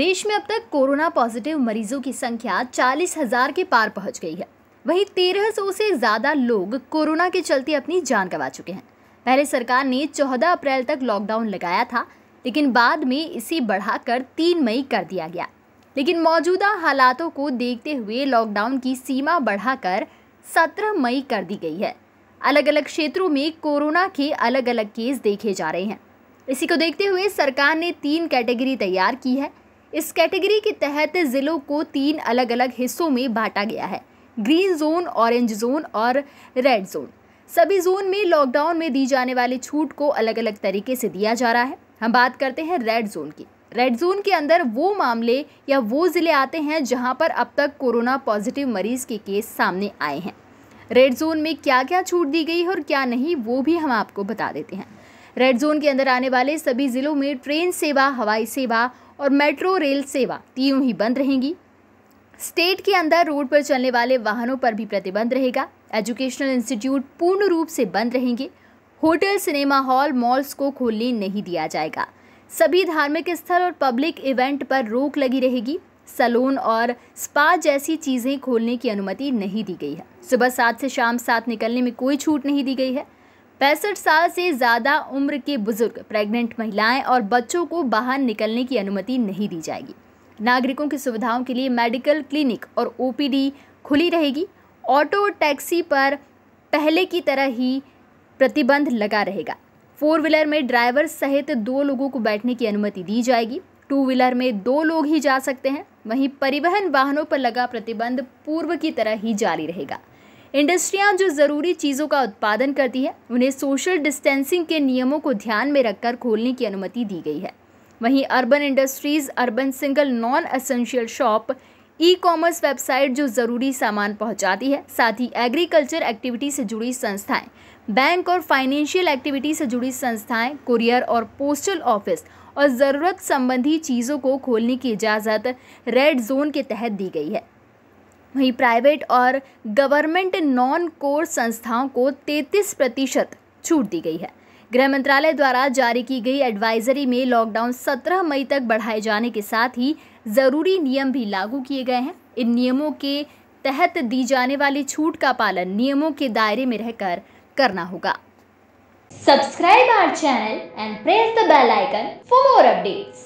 देश में अब तक कोरोना पॉजिटिव मरीजों की संख्या चालीस हजार के पार पहुंच गई है वहीं तेरह सौ से ज़्यादा लोग कोरोना के चलते अपनी जान गंवा चुके हैं पहले सरकार ने चौदह अप्रैल तक लॉकडाउन लगाया था लेकिन बाद में इसे बढ़ाकर तीन मई कर दिया गया लेकिन मौजूदा हालातों को देखते हुए लॉकडाउन की सीमा बढ़ाकर सत्रह मई कर दी गई है अलग अलग क्षेत्रों में कोरोना के अलग अलग केस देखे जा रहे हैं इसी को देखते हुए सरकार ने तीन कैटेगरी तैयार की है इस कैटेगरी के तहत ज़िलों को तीन अलग अलग हिस्सों में बांटा गया है ग्रीन जोन ऑरेंज जोन और रेड जोन सभी जोन में लॉकडाउन में दी जाने वाली छूट को अलग अलग तरीके से दिया जा रहा है हम बात करते हैं रेड जोन की रेड जोन के अंदर वो मामले या वो ज़िले आते हैं जहां पर अब तक कोरोना पॉजिटिव मरीज़ के केस सामने आए हैं रेड जोन में क्या क्या छूट दी गई है और क्या नहीं वो भी हम आपको बता देते हैं रेड जोन के अंदर आने वाले सभी ज़िलों में ट्रेन सेवा हवाई सेवा और मेट्रो रेल सेवा तीनों ही बंद रहेंगी स्टेट के अंदर रोड पर चलने वाले वाहनों पर भी प्रतिबंध रहेगा एजुकेशनल इंस्टीट्यूट पूर्ण रूप से बंद रहेंगे होटल सिनेमा हॉल मॉल्स को खोलने नहीं दिया जाएगा सभी धार्मिक स्थल और पब्लिक इवेंट पर रोक लगी रहेगी सलून और स्पा जैसी चीज़ें खोलने की अनुमति नहीं दी गई है सुबह सात से शाम सात निकलने में कोई छूट नहीं दी गई है पैंसठ साल से ज़्यादा उम्र के बुजुर्ग प्रेग्नेंट महिलाएं और बच्चों को बाहर निकलने की अनुमति नहीं दी जाएगी नागरिकों की सुविधाओं के लिए मेडिकल क्लिनिक और ओपीडी खुली रहेगी ऑटो टैक्सी पर पहले की तरह ही प्रतिबंध लगा रहेगा फोर व्हीलर में ड्राइवर सहित दो लोगों को बैठने की अनुमति दी जाएगी टू व्हीलर में दो लोग ही जा सकते हैं वहीं परिवहन वाहनों पर लगा प्रतिबंध पूर्व की तरह ही जारी रहेगा इंडस्ट्रियां जो ज़रूरी चीज़ों का उत्पादन करती है उन्हें सोशल डिस्टेंसिंग के नियमों को ध्यान में रखकर खोलने की अनुमति दी गई है वहीं urban industries urban single non essential shop e commerce website जो ज़रूरी सामान पहुंचाती है साथ ही एग्रीकल्चर एक्टिविटी से जुड़ी संस्थाएं बैंक और फाइनेंशियल एक्टिविटी से जुड़ी संस्थाएं कुरियर और पोस्टल ऑफिस और ज़रूरत संबंधी चीज़ों को खोलने की इजाज़त रेड जोन के तहत दी गई है वहीं प्राइवेट और गवर्नमेंट नॉन कोर संस्थाओं को 33 प्रतिशत छूट दी गई है गृह मंत्रालय द्वारा जारी की गई एडवाइजरी में लॉकडाउन 17 मई तक बढ़ाए जाने के साथ ही ज़रूरी नियम भी लागू किए गए हैं इन नियमों के तहत दी जाने वाली छूट का पालन नियमों के दायरे में रहकर करना होगा subscribe our channel and press the bell icon for more updates.